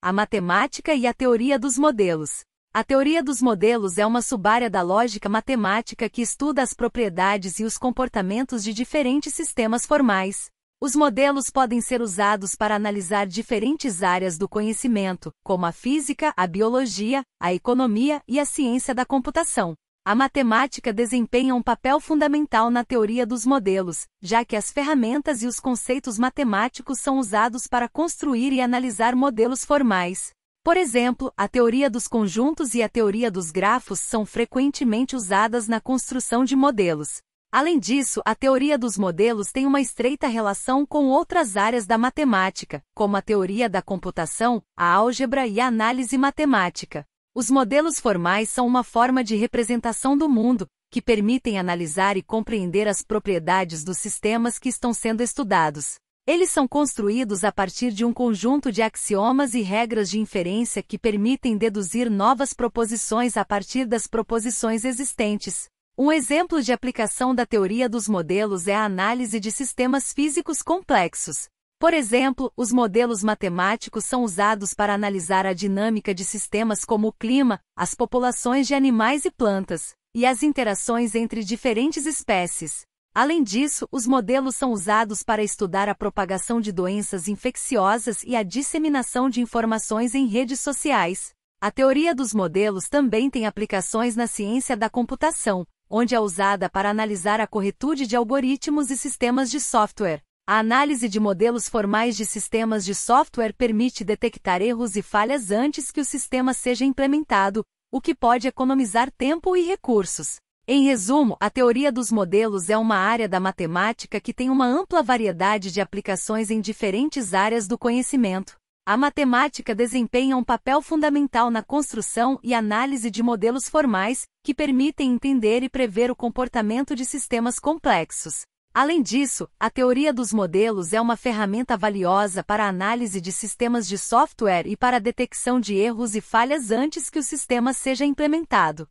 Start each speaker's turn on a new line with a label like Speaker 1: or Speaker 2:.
Speaker 1: a matemática e a teoria dos modelos. A teoria dos modelos é uma subárea da lógica matemática que estuda as propriedades e os comportamentos de diferentes sistemas formais. Os modelos podem ser usados para analisar diferentes áreas do conhecimento, como a física, a biologia, a economia e a ciência da computação. A matemática desempenha um papel fundamental na teoria dos modelos, já que as ferramentas e os conceitos matemáticos são usados para construir e analisar modelos formais. Por exemplo, a teoria dos conjuntos e a teoria dos grafos são frequentemente usadas na construção de modelos. Além disso, a teoria dos modelos tem uma estreita relação com outras áreas da matemática, como a teoria da computação, a álgebra e a análise matemática. Os modelos formais são uma forma de representação do mundo, que permitem analisar e compreender as propriedades dos sistemas que estão sendo estudados. Eles são construídos a partir de um conjunto de axiomas e regras de inferência que permitem deduzir novas proposições a partir das proposições existentes. Um exemplo de aplicação da teoria dos modelos é a análise de sistemas físicos complexos. Por exemplo, os modelos matemáticos são usados para analisar a dinâmica de sistemas como o clima, as populações de animais e plantas, e as interações entre diferentes espécies. Além disso, os modelos são usados para estudar a propagação de doenças infecciosas e a disseminação de informações em redes sociais. A teoria dos modelos também tem aplicações na ciência da computação, onde é usada para analisar a corretude de algoritmos e sistemas de software. A análise de modelos formais de sistemas de software permite detectar erros e falhas antes que o sistema seja implementado, o que pode economizar tempo e recursos. Em resumo, a teoria dos modelos é uma área da matemática que tem uma ampla variedade de aplicações em diferentes áreas do conhecimento. A matemática desempenha um papel fundamental na construção e análise de modelos formais, que permitem entender e prever o comportamento de sistemas complexos. Além disso, a teoria dos modelos é uma ferramenta valiosa para a análise de sistemas de software e para a detecção de erros e falhas antes que o sistema seja implementado.